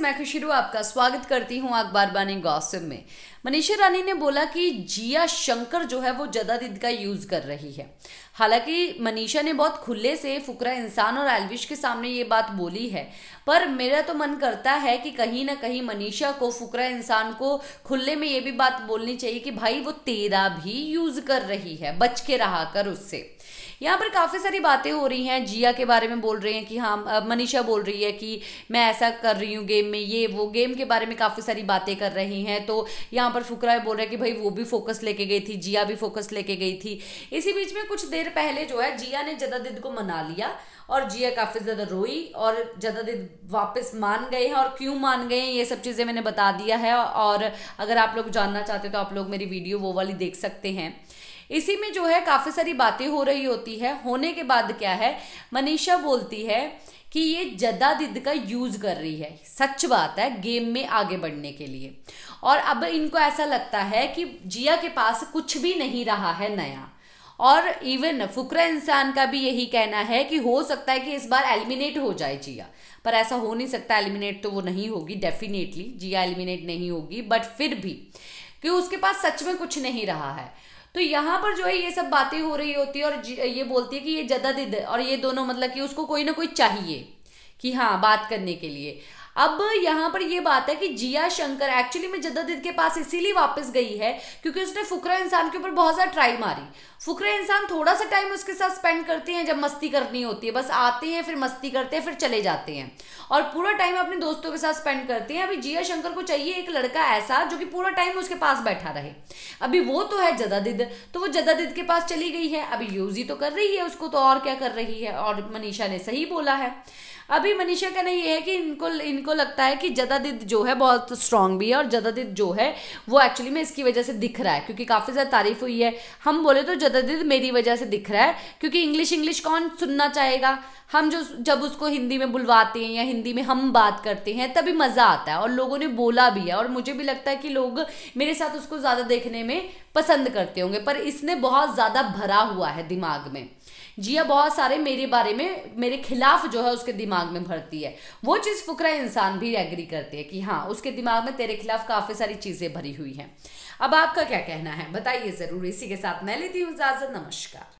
मैं खुशरू आपका स्वागत करती हूँ अखबार बानी गौसम में मनीषा रानी ने बोला कि जिया शंकर जो है वो जदादिद का यूज कर रही है हालांकि मनीषा ने बहुत खुले से फुकरा इंसान और एलविश के सामने ये बात बोली है पर मेरा तो मन करता है कि कहीं ना कहीं मनीषा को फुकरा इंसान को खुले में ये भी बात बोलनी चाहिए कि भाई वो तेरा भी यूज कर रही है बच के रहा कर उससे यहाँ पर काफ़ी सारी बातें हो रही हैं जिया के बारे में बोल रहे हैं कि हाँ मनीषा बोल रही है कि मैं ऐसा कर रही हूँ गेम में ये वो गेम के बारे में काफ़ी सारी बातें कर रही हैं तो यहाँ पर पर फुकराय बोल रहे हैं कि भाई वो भी फोकस लेके गई थी जिया भी फोकस लेके गई थी इसी बीच में कुछ देर पहले जो है जिया ने जदादिद को मना लिया और जिया काफ़ी ज़्यादा रोई और जदादिद वापस मान गए हैं और क्यों मान गए हैं ये सब चीज़ें मैंने बता दिया है और अगर आप लोग जानना चाहते हो तो आप लोग मेरी वीडियो वो वाली देख सकते हैं इसी में जो है काफ़ी सारी बातें हो रही होती है होने के बाद क्या है मनीषा बोलती है कि ये दिद का यूज कर रही है सच बात है गेम में आगे बढ़ने के लिए और अब इनको ऐसा लगता है कि जिया के पास कुछ भी नहीं रहा है नया और इवन फुकरा इंसान का भी यही कहना है कि हो सकता है कि इस बार एलिमिनेट हो जाए जिया पर ऐसा हो नहीं सकता एलिमिनेट तो वो नहीं होगी डेफिनेटली जिया एलिमिनेट नहीं होगी बट फिर भी कि उसके पास सच में कुछ नहीं रहा है तो यहाँ पर जो है ये सब बातें हो रही होती है और ये बोलती है कि ये जदादिद और ये दोनों मतलब कि उसको कोई ना कोई चाहिए कि हाँ बात करने के लिए अब यहाँ पर यह बात है कि जिया शंकर एक्चुअली में जद्दादिद के पास इसीलिए वापस गई है क्योंकि उसने फुकरा इंसान के ऊपर बहुत ज़्यादा ट्राई मारी फुकरा इंसान थोड़ा सा टाइम उसके साथ स्पेंड करते हैं जब मस्ती करनी होती है बस आते हैं फिर मस्ती करते हैं फिर चले जाते हैं और पूरा टाइम अपने दोस्तों के साथ स्पेंड करते हैं अभी जिया शंकर को चाहिए एक लड़का ऐसा जो कि पूरा टाइम उसके पास बैठा रहे अभी वो तो है जदादिद तो वो जदादिद के पास चली गई है अभी यूजी तो कर रही है उसको तो और क्या कर रही है और मनीषा ने सही बोला है अभी मनीषा कहना ये है कि इनको इनको लगता है कि जदादिद जो है बहुत स्ट्रांग भी है और जदादिद जो है वो एक्चुअली में इसकी वजह से दिख रहा है क्योंकि काफ़ी ज़्यादा तारीफ हुई है हम बोले तो जदादिद मेरी वजह से दिख रहा है क्योंकि इंग्लिश इंग्लिश कौन सुनना चाहेगा हम जो जब उसको हिंदी में बुलवाते हैं या हिंदी में हम बात करते हैं तभी मज़ा आता है और लोगों ने बोला भी है और मुझे भी लगता है कि लोग मेरे साथ उसको ज़्यादा देखने में पसंद करते होंगे पर इसने बहुत ज़्यादा भरा हुआ है दिमाग में जिया बहुत सारे मेरे बारे में मेरे खिलाफ जो है उसके दिमाग में भरती है वो चीज़ फुकरा इंसान भी एग्री करते हैं कि हाँ उसके दिमाग में तेरे खिलाफ काफ़ी सारी चीज़ें भरी हुई हैं अब आपका क्या कहना है बताइए ज़रूर इसी के साथ मैं लेती हूँ इजाज़त नमस्कार